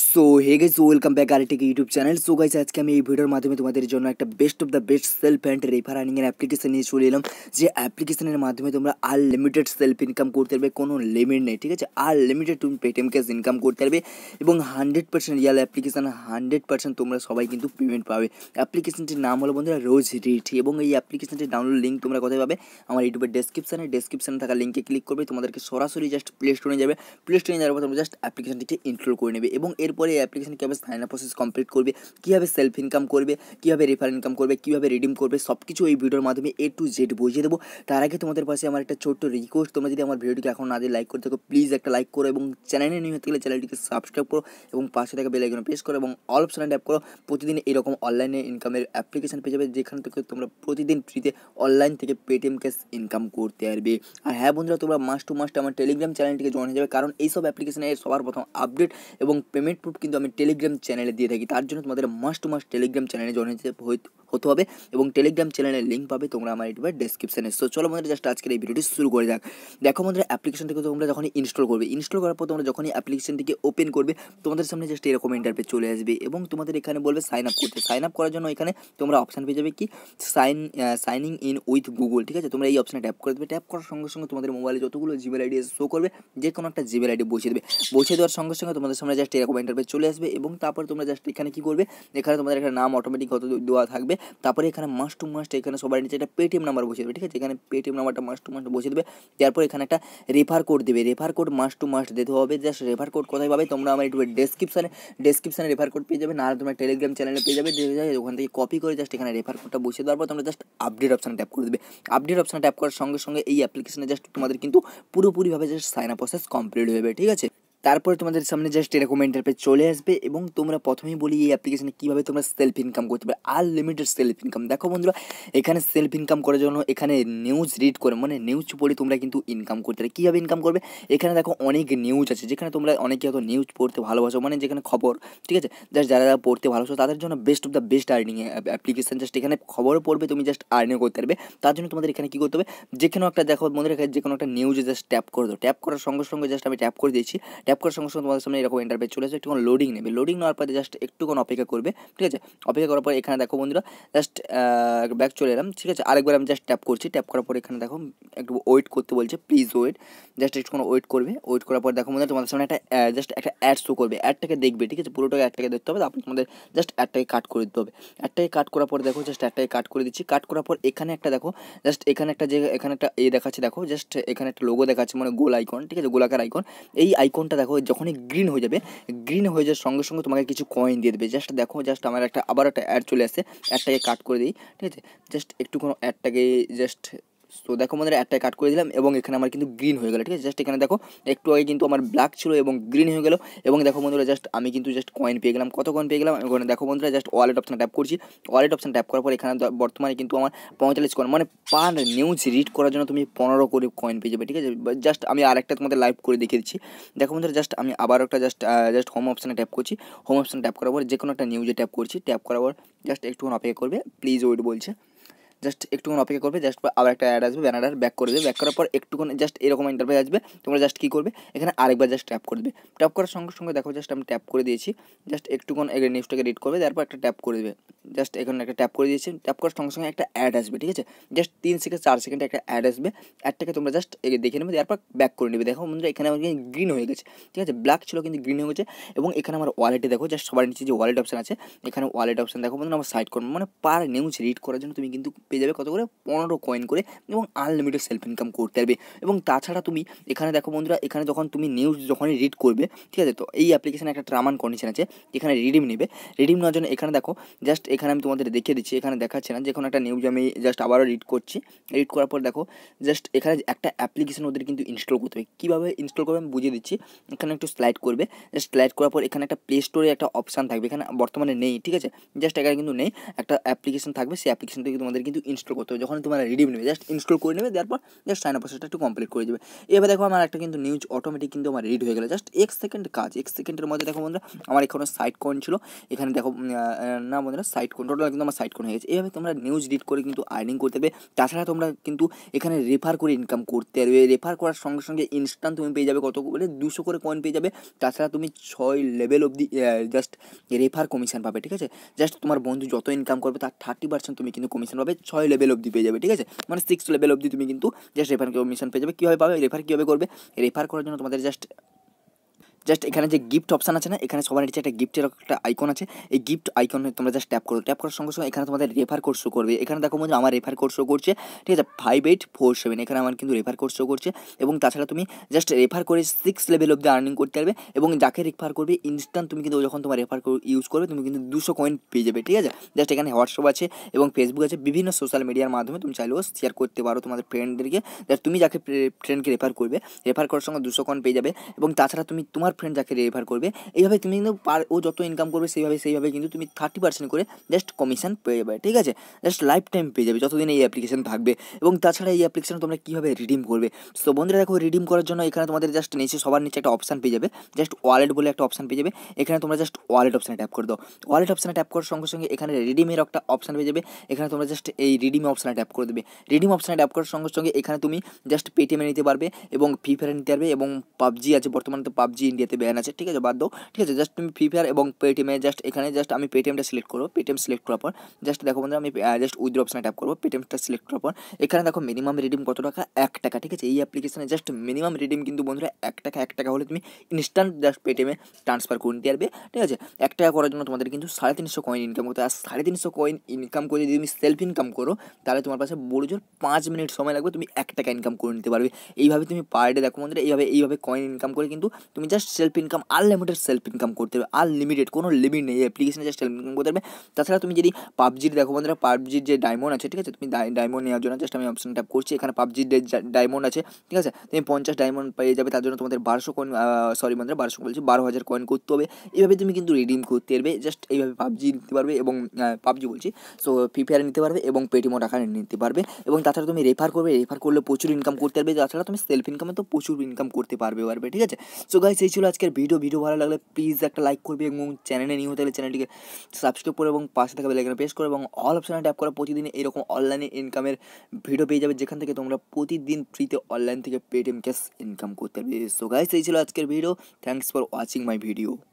Peace. So hey guys welcome back our tech YouTube channel so guys আজকে আমি এই ভিডিওর মাধ্যমে তোমাদের জন্য একটা best of the best self and refer এর অ্যাপ্লিকেশন নিয়ে চলে এলাম যে অ্যাপ্লিকেশনের মাধ্যমে তোমরা আনলিমিটেড সেলফ ইনকাম করতে পারবে কোনো লিমিট নেই ঠিক আছে আনলিমিটেড তুমি পেটিএম ক্যাশ ইনকাম করতে পারবে এবং hundred percent real application hundred percent তোমরা সবাই কিন্তু পেমেন্ট পাবে অ্যাপ্লিকেশনটির নাম হলো বন্ধুরা রোজ রিট এবং এই অ্যাপ্লিকেশনটি ডাউনলোড লিঙ্ক তোমরা কোথায় পাবে আমার ইউটিউবের ডেসক্রিপশানে ডেসক্রিপশানে থাকা লিঙ্কে ক্লিক করবে তোমাদেরকে সরাসরি জাস্ট প্লে স্টোরে যাবে প্লে স্টোরে যাওয়ার পর তোমরা জাস্ট অ্যাপ্লিকেশনটিকে ইনস্টল করে নেবে এবং এরপর পরে অ্যাপ্লিকেশন কীভাবে সাইন আপ প্রসেস কমপ্লিট করবে কীভাবে সেলফ ইনকাম করবে কীভাবে রেফার ইনকাম করবে কীভাবে রিডিম করবে সব কিছু এই ভিডিওর মাধ্যমে এ টু জেড বুঝিয়ে দেবো তার আগে তোমাদের পাশে আমার একটা ছোট্ট রিকোয়েস্ট তোমরা যদি আমার ভিডিওটিকে এখন না দিয়ে লাইক করে থাকো প্লিজ একটা লাইক করো এবং চ্যানেলে নিয়ে হতে গেলে চ্যানেলটিকে সাবস্ক্রাইব করো এবং পাশে থাকা বেল আইকনে প্রেস করো এবং অল অপশন ট্যাপ করো প্রতিদিন এরকম অনলাইনে ইনকামের অ্যাপ্লিকেশন পেয়ে যাবে যেখান থেকে তোমরা প্রতিদিন ফ্রিতে অনলাইন থেকে পেটিএম ক্যাশ ইনকাম করতে পারবে আর হ্যাঁ বন্ধুরা তোমরা মাস টু মাস আমার টেলিগ্রাম চ্যানেলটিকে জয়েন হয়ে যাবে কারণ এইসব অ্যাপ্লিকেশনে সবার প্রথম আপডেট এবং পেমেন্ট প্রুফ কিন্তু আমি টেলিগ্রাম চ্যানেলে দিয়ে থাকি তার জন্য তোমাদের মাস্ট মাস্ট টেলিগ্রাম চ্যানেলে জয়েন হতে হবে এবং টেলিগ্রাম চ্যানেলের লিঙ্ক পাবে তোমরা আমার ইউটিউবের ডেসক্রিপশানে সো চলো আমাদের জাস্ট আজকের এই ভিডিওটি শুরু করে দেখ দেখো আমাদের অ্যাপ্লিকেশনটিকে তোমরা যখন ইনস্টল করবে ইনস্টল করার পর তোমরা যখনই অ্যাপ্লিকেশনটিকে ওপেন করবে তোমাদের সামনে জাস্ট এরকম ইন্টারপে চলে আসবে এবং তোমাদের এখানে বলবে সাইন আপ করতে সাইন আপ করার জন্য এখানে তোমরা অপশান পেয়ে যাবে কি sign signing in with Google ঠিক আছে তোমরা এই অপশানে ট্যাপ করে দেবে ট্যাপ করার সঙ্গে সঙ্গে তোমাদের মোবাইলে যতগুলো জিমেল আইডি শো করবে যে কোনো একটা জিমেল আইডি বসিয়ে দেবে বসিয়ে দেওয়ার সঙ্গে সঙ্গে তোমাদের সামনে জাস্ট এরকম ইন্টারপেজ এইভাবে চলে আসবে এবং তারপর তোমরা জাস্ট এখানে কি করবে এখানে তোমাদের একটা নাম অটোমেটিক হয়তো দেওয়া থাকবে তারপরে এখানে মাস টু মাস্ট এখানে সবার নিচে একটা পেটিএম নাম্বার বসে দেবে ঠিক আছে এখানে পেটিএম নাম্বারটা মাস টু মাস্ট বসে দেবে তারপর এখানে একটা রেফার কোড দেবে refer code must to must দিতে হবে জাস্ট রেফার কোড কোথায় পাবে তোমরা আমার একটু ডেসক্রিপশানে ডেসক্রিপশানে রেফার কোড পেয়ে যাবে না তোমরা টেলিগ্রাম চ্যানেলে পেয়ে যাবে ওখান থেকে কপি করে জাস্ট এখানে রেফার কোডটা বসে দেওয়ার পর তোমরা জাস্ট আপডেট অপশানে ট্যাপ করে দেবে আপডেট অপশানে ট্যাপ করার সঙ্গে সঙ্গে এই অ্যাপ্লিকেশনে জাস্ট তোমাদের কিন্তু পুরোপুরিভাবে just sign up process complete হয়ে যাবে ঠিক আছে তারপরে তোমাদের সামনে জাস্ট এরকম ইন্টারপেজ চলে আসবে এবং তোমরা প্রথমেই বলি এই অ্যাপ্লিকেশানে কীভাবে তোমরা সেলফ ইনকাম করতে পারো আনলিমিটেড সেলফ ইনকাম দেখো বন্ধুরা এখানে সেলফ ইনকাম করার জন্য এখানে নিউজ রিড করে মানে নিউজ পড়ে তোমরা কিন্তু ইনকাম করতে পারো কীভাবে ইনকাম করবে এখানে দেখো অনেক নিউজ আছে যেখানে তোমরা অনেকে হয়তো নিউজ পড়তে ভালোবাসো মানে যেখানে খবর ঠিক আছে জাস্ট যারা যারা পড়তে ভালোবাসো তাদের জন্য best of the best earning application just এখানে খবরও পড়বে তুমি জাস্ট আর্নিং করতে পারবে তার জন্য তোমাদের এখানে কী করতে হবে যে কোনো একটা দেখো বন্ধুরা যে কোনো একটা নিউজে জাস্ট ট্যাপ করে দাও ট্যাপ করার সঙ্গে সঙ্গে জাস্ট আমি ট্যাপ করে দিয়েছি ট্যাপ করার সঙ্গে সঙ্গে তোমাদের সামনে এরকম ইন্টারভেস চলে আসবে একটুক্ষণ লোডিং নেবে লোডিং নেওয়ার পরে জাস্ট একটুক্ষণ অপেক্ষা করবে ঠিক আছে অপেক্ষা করার পর এখানে দেখো বন্ধুরা জাস্ট ব্যাক চলে এলাম ঠিক আছে আরেকবার আমি জাস্ট ট্যাপ করছি ট্যাপ করার পর এখানে দেখো একটু ওয়েট করতে বলছে প্লিজ ওয়েট জাস্ট একটুক্ষণ ওয়েট করবে ওয়েট করার পর দেখো বন্ধুরা তোমাদের সামনে একটা জাস্ট একটা অ্যাড শো করবে অ্যাডটাকে দেখবে ঠিক আছে পুরোটাকে অ্যাডটাকে দেখতে হবে তারপর তোমাদের জাস্ট অ্যাডটাকে কাট করে দিতে হবে অ্যাডটাকে কাট করার পর দেখো জাস্ট অ্যাডটাকে কাট করে দিচ্ছি কাট করার পর এখানে একটা দেখো জাস্ট এখানে একটা যে এখানে একটা এ দেখাচ্ছে দেখো জাস্ট এখানে একটা লোগো দেখাচ্ছে মানে গোল আইকন ঠিক আছে গোলাকার আইকন এই আইকনটা দেখো যখনই গ্রিন হয়ে যাবে গ্রিন হয়ে যাওয়ার সঙ্গে সঙ্গে তোমাকে কিছু কয়েন দিয়ে দেবে জাস্ট দেখো জাস্ট আমার একটা আবার একটা অ্যাড চলে আসে অ্যাডটাকে কাট করে দিই ঠিক আছে জাস্ট একটু কোনো অ্যাডটাকে জাস্ট তো দেখো আমাদের একটাই কাট করে দিলাম এবং এখানে আমার কিন্তু গ্রিন হয়ে গেলো ঠিক আছে জাস্ট এখানে দেখো একটু আগে কিন্তু আমার ব্ল্যাক ছিল এবং গ্রিন হয়ে গেলো এবং দেখো বন্ধুরা জাস্ট আমি কিন্তু জাস্ট কয়েন পেয়ে গেলাম কত কয়েন পেয়ে গেলাম এখানে দেখো বন্ধুরা জাস্ট ওয়ালেট অপশান ট্যাপ করছি ওয়ালেট অপশান ট্যাপ করার পর এখানে বর্তমানে কিন্তু আমার পঁয়তাল্লিশ কয়েন মানে পার নিউজ রিড করার জন্য তুমি পনেরো করে কয়েন পেয়ে যাবে ঠিক আছে জাস্ট আমি আরেকটা তোমাদের লাইভ করে দেখিয়ে দিচ্ছি দেখো বন্ধুরা জাস্ট আমি আবার একটা জাস্ট জাস্ট হোম অপশানে ট্যাপ করছি হোম অপশান ট্যাপ করার পর যে কোনো একটা নিউজে ট্যাপ করছি ট্যাপ করার পর জাস্ট একটুখানি অপেক্ষা করবে প্লিজ ওয়েট বলছে জাস্ট একটুক্ষণ অপেক্ষা করবে জাস্ট আবার একটা অ্যাড আসবে ব্যানার ব্যাক করে দেবে ব্যাক করার পর একটুক্ষণ জাস্ট এরকম ইন্টারফেস আসবে তোমরা জাস্ট কী করবে এখানে আরেকবার জাস্ট ট্যাপ করে দেবে ট্যাপ করার সঙ্গে সঙ্গে দেখো জাস্ট আমি ট্যাপ করে দিয়েছি জাস্ট একটুক্ষণ নিউজটাকে রিড করবে তারপর একটা ট্যাপ করে দেবে জাস্ট এখানে একটা ট্যাপ করে দিয়েছি ট্যাপ করার সঙ্গে সঙ্গে একটা অ্যাড আসবে ঠিক আছে জাস্ট তিন থেকে চার সেকেন্ডে একটা অ্যাড আসবে অ্যাডটাকে তোমরা জাস্ট দেখে নেবে তারপর ব্যাক করে নেবে দেখো বন্ধুরা এখানে আমার গ্রিন হয়ে গেছে ঠিক আছে ব্ল্যাক ছিল কিন্তু গ্রিন হয়ে গেছে এবং এখানে আমার ওয়ালেটে দেখো জাস্ট সবার নিচে যে ওয়ালেট অপশান আছে এখানে ওয়ালেট অপশান দেখো বন্ধু আমার সাইড করবো মানে পার নিউজ রিড করার জন্য তুমি কিন্তু পেয়ে যাবে কত করে পনেরো কয়েন করে এবং আনলিমিটেড সেলফ ইনকাম করতে পারবে এবং তাছাড়া তুমি এখানে দেখো বন্ধুরা এখানে যখন তুমি নিউজ যখনই রিড করবে ঠিক আছে তো এই অ্যাপ্লিকেশানে একটা ট্রামান কন্ডিশন আছে এখানে রিডিম নেবে রিডিম নেওয়ার জন্য এখানে দেখো জাস্ট এখানে আমি তোমাদের দেখিয়ে দিচ্ছি এখানে দেখাচ্ছে না যে কোনো একটা নিউজ আমি জাস্ট আবারও রিড করছি রিড করার পর দেখো জাস্ট এখানে একটা অ্যাপ্লিকেশন ওদের কিন্তু ইনস্টল করতে হবে কীভাবে ইনস্টল করবে আমি বুঝিয়ে দিচ্ছি এখানে একটু স্লাইড করবে জাস্ট স্লাইড করার পর এখানে একটা প্লে স্টোরে একটা অপশান থাকবে এখানে বর্তমানে নেই ঠিক আছে জাস্ট এখানে কিন্তু নেই একটা অ্যাপ্লিকেশন থাকবে সেই অ্যাপ্লিকেশান থেকে তোমাদের কিন্তু কিন্তু ইনস্টল করতে হবে যখন তোমরা রিডিম নেবে জাস্ট ইনস্টল করে নেবে তারপর জাস্ট সাইন আপ প্রসেসটা একটু কমপ্লিট করে দেবে এবার দেখো আমার একটা কিন্তু নিউজ অটোমেটিক কিন্তু আমার রিড হয়ে গেলো জাস্ট এক সেকেন্ড কাজ এক সেকেন্ডের মধ্যে দেখো বন্ধুরা আমার এখানে সাইট কোন ছিল এখানে দেখো না বন্ধুরা সাইট কোন টোটাল কিন্তু আমার সাইট কোন হয়ে গেছে এইভাবে তোমরা নিউজ রিড করে কিন্তু আর্নিং করতে পারবে তাছাড়া তোমরা কিন্তু এখানে রেফার করে ইনকাম করতে পারবে রেফার করার সঙ্গে সঙ্গে ইনস্ট্যান্ট তুমি পেয়ে যাবে কত বলে দুশো করে কয়েন পেয়ে যাবে তাছাড়া তুমি ছয় লেভেল অবধি জাস্ট রেফার কমিশন পাবে ঠিক আছে জাস্ট তোমার বন্ধু যত ইনকাম করবে তার থার্টি পার্সেন্ট তুমি কিন্তু কমিশন পাবে ছয় লেভেল অবধি পেয়ে যাবে ঠিক আছে মানে সিক্স লেভেল অবধি তুমি কিন্তু জাস্ট রেফার মিশন পেয়ে যাবে কীভাবে পাবে রেফার কীভাবে করবে রেফার করার জন্য তোমাদের জাস্ট জাস্ট এখানে যে গিফট অপশান আছে না এখানে সবার নিচে একটা গিফটের একটা আইকন আছে এই গিফট আইকনে তোমরা জাস্ট ট্যাপ করো ট্যাপ করার সঙ্গে সঙ্গে এখানে তোমাদের রেফার কোর্স শো করবে এখানে দেখো বন্ধু আমার রেফার কোর্স শো করছে ঠিক আছে ফাইভ এইট ফোর সেভেন এখানে আমার কিন্তু রেফার কোর্স শো করছে এবং তাছাড়া তুমি জাস্ট রেফার করে সিক্স লেভেল দি আর্নিং করতে পারবে এবং যাকে রেফার করবে ইনস্ট্যান্ট তুমি কিন্তু যখন তোমার রেফার ইউজ করবে তুমি কিন্তু দুশো কয়েন পেয়ে যাবে ঠিক আছে জাস্ট এখানে হোয়াটসঅ্যাপ আছে এবং ফেসবুক আছে বিভিন্ন সোশ্যাল মিডিয়ার মাধ্যমে তুমি চাইলেও শেয়ার করতে পারো তোমাদের ফ্রেন্ডদেরকে তুমি যাকে ফ্রেন্ডকে রেফার করবে রেফার করার সঙ্গে দুশো কয়েন পেয়ে যাবে এবং তাছাড়া তুমি তোমার তোমার ফ্রেন্ড যাকে রেফার করবে এইভাবে তুমি কিন্তু পার ও যত ইনকাম করবে সেইভাবে সেইভাবে কিন্তু তুমি থার্টি পার্সেন্ট করে জাস্ট কমিশন পেয়ে যাবে ঠিক আছে জাস্ট লাইফ টাইম পেয়ে যাবে যতদিন এই অ্যাপ্লিকেশন থাকবে এবং তাছাড়া এই অ্যাপ্লিকেশন তোমরা কীভাবে রিডিম করবে সো বন্ধুরা দেখো রিডিম করার জন্য এখানে তোমাদের জাস্ট নিচে সবার নিচে একটা অপশান পেয়ে যাবে জাস্ট ওয়ালেট বলে একটা অপশান পেয়ে যাবে এখানে তোমরা জাস্ট ওয়ালেট অপশানে ট্যাপ করে দাও ওয়ালেট অপশানে ট্যাপ করার সঙ্গে সঙ্গে এখানে রিডিমের একটা অপশান পেয়ে যাবে এখানে তোমরা জাস্ট এই রিডিম অপশানে ট্যাপ করে দেবে রিডিম অপশানে ট্যাপ করার সঙ্গে সঙ্গে এখানে তুমি জাস্ট পেটিএমে নিতে পারবে এবং ফ্রি ফায়ারে নিতে পারবে এবং পাবজি আছে বর্তমানে তো পাবজি ইন্ডিয়াতে ব্যান আছে ঠিক আছে বাদ দাও ঠিক আছে জাস্ট তুমি ফ্রি ফায়ার এবং পেটিএমে জাস্ট এখানে জাস্ট আমি পেটিএমটা সিলেক্ট করবো পেটিএম সিলেক্ট করার পর জাস্ট দেখো বন্ধুরা আমি জাস্ট উইথড্র অপশানে ট্যাপ করবো পেটিএমটা সিলেক্ট করার পর এখানে দেখো মিনিমাম রিডিম কত টাকা এক টাকা ঠিক আছে এই অ্যাপ্লিকেশানে জাস্ট মিনিমাম রিডিম কিন্তু বন্ধুরা এক টাকা এক টাকা হলে তুমি ইনস্ট্যান্ট জাস্ট পেটিএমে ট্রান্সফার করে নিতে পারবে ঠিক আছে এক টাকা করার জন্য তোমাদের কিন্তু সাড়ে তিনশো কয়েন ইনকাম করতে আর সাড়ে তিনশো কয়েন ইনকাম করে যদি তুমি সেলফ ইনকাম করো তাহলে তোমার পাশে বড় জোর পাঁচ মিনিট সময় লাগবে তুমি এক টাকা ইনকাম করে নিতে পারবে এইভাবে তুমি পার ডে দেখো বন্ধুরা এইভাবে এইভাবে কয়েন ইনকাম করে কিন্তু তুমি just self income unlimited self income করতে পারবে আনলিমিটেড কোনো লিমিট নেই অ্যাপ্লিকেশনে জাস্ট সেলফ ইনকাম করতে পারবে তাছাড়া তুমি যদি পাবজির দেখো বন্ধুরা পাবজির যে ডায়মন্ড আছে ঠিক আছে তুমি ডায়মন্ড নেওয়ার জন্য জাস্ট আমি অপশন ট্যাপ করছি এখানে পাবজির ডায়মন্ড আছে ঠিক আছে তুমি পঞ্চাশ ডায়মন্ড পেয়ে যাবে তার জন্য তোমাদের বারোশো কয়েন সরি বন্ধুরা বারোশো বলছি বারো হাজার কয়েন করতে হবে এইভাবে তুমি কিন্তু রিডিম করতে পারবে জাস্ট এইভাবে পাবজি নিতে পারবে এবং পাবজি বলছি সো ফ্রি ফায়ার নিতে পারবে এবং পেটিএমও টাকা নিতে পারবে এবং তাছাড়া তুমি রেফার করবে রেফার করলে প্রচুর ইনকাম করতে পারবে তাছাড়া তুমি সেলফ ইনকামে তো প্রচুর ইনকাম করতে পারবে পারবে ঠিক আছে সো গাইস এই ছিল আজকের ভিডিও ভিডিও ভালো লাগলে প্লিজ একটা লাইক করবে এবং চ্যানেলে নিয়ে হতে হলে চ্যানেলটিকে সাবস্ক্রাইব করে এবং পাশে থাকা বেলাইকে প্রেস করে এবং অল অপশানে ট্যাপ করে প্রতিদিন এরকম অনলাইনে ইনকামের ভিডিও পেয়ে যাবে যেখান থেকে তোমরা প্রতিদিন ফ্রিতে অনলাইন থেকে পেটিএম ক্যাশ ইনকাম করতে পারবে সো গাইস এই ছিল আজকের video thanks for watching my video